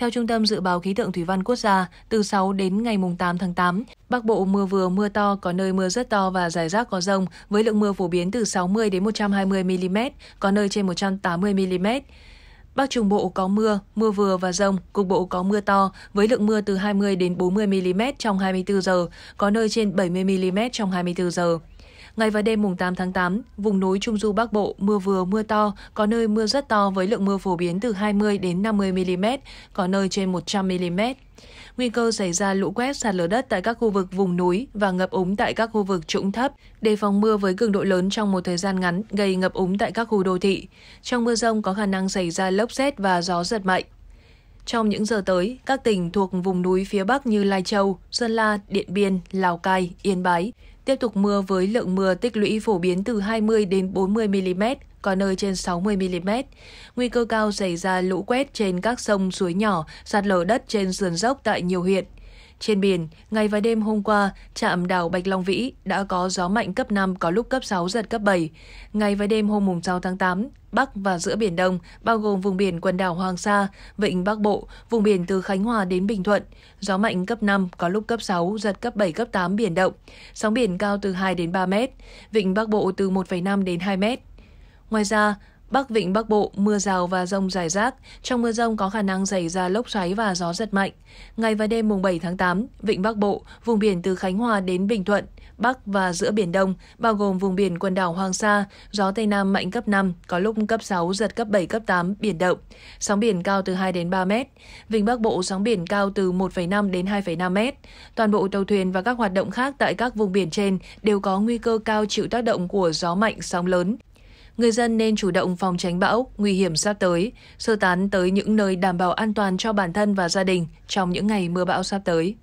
Theo Trung tâm Dự báo Khí tượng Thủy văn Quốc gia, từ 6 đến ngày 8 tháng 8, Bắc Bộ mưa vừa mưa to, có nơi mưa rất to và rải rác có rông, với lượng mưa phổ biến từ 60 đến 120 mm, có nơi trên 180 mm. Bắc Trung Bộ có mưa, mưa vừa và rông, cục bộ có mưa to với lượng mưa từ 20 đến 40 mm trong 24 giờ, có nơi trên 70 mm trong 24 giờ. Ngày và đêm mùng 8 tháng 8, vùng núi Trung Du Bắc Bộ mưa vừa mưa to, có nơi mưa rất to với lượng mưa phổ biến từ 20 đến 50 mm, có nơi trên 100 mm. Nguy cơ xảy ra lũ quét sạt lở đất tại các khu vực vùng núi và ngập úng tại các khu vực trũng thấp, đề phòng mưa với cường độ lớn trong một thời gian ngắn gây ngập úng tại các khu đô thị. Trong mưa rông có khả năng xảy ra lốc xét và gió giật mạnh. Trong những giờ tới, các tỉnh thuộc vùng núi phía Bắc như Lai Châu, Sơn La, Điện Biên, Lào Cai, Yên Bái tiếp tục mưa với lượng mưa tích lũy phổ biến từ 20 đến 40 mm, có nơi trên 60 mm. Nguy cơ cao xảy ra lũ quét trên các sông suối nhỏ, sạt lở đất trên sườn dốc tại nhiều huyện, trên biển, ngày và đêm hôm qua, trạm đảo Bạch Long Vĩ đã có gió mạnh cấp 5 có lúc cấp 6 giật cấp 7. Ngày và đêm hôm 6 tháng 8, Bắc và giữa Biển Đông, bao gồm vùng biển quần đảo Hoàng Sa, Vịnh Bắc Bộ, vùng biển từ Khánh Hòa đến Bình Thuận. Gió mạnh cấp 5, có lúc cấp 6, giật cấp 7, cấp 8 biển động. Sóng biển cao từ 2 đến 3 mét, vịnh Bắc Bộ từ 1,5 đến 2 mét. Ngoài ra, Bắc Vịnh Bắc Bộ mưa rào và rông rải rác, trong mưa rông có khả năng xảy ra lốc xoáy và gió giật mạnh. Ngày và đêm mùng 7 tháng 8, Vịnh Bắc Bộ, vùng biển từ Khánh Hòa đến Bình Thuận, Bắc và giữa Biển Đông, bao gồm vùng biển quần đảo Hoàng Sa, gió Tây Nam mạnh cấp 5, có lúc cấp 6, giật cấp 7, cấp 8, biển động. Sóng biển cao từ 2 đến 3 mét. Vịnh Bắc Bộ sóng biển cao từ 1,5 đến 2,5 mét. Toàn bộ tàu thuyền và các hoạt động khác tại các vùng biển trên đều có nguy cơ cao chịu tác động của gió mạnh, sóng lớn, người dân nên chủ động phòng tránh bão, nguy hiểm sắp tới, sơ tán tới những nơi đảm bảo an toàn cho bản thân và gia đình trong những ngày mưa bão sắp tới.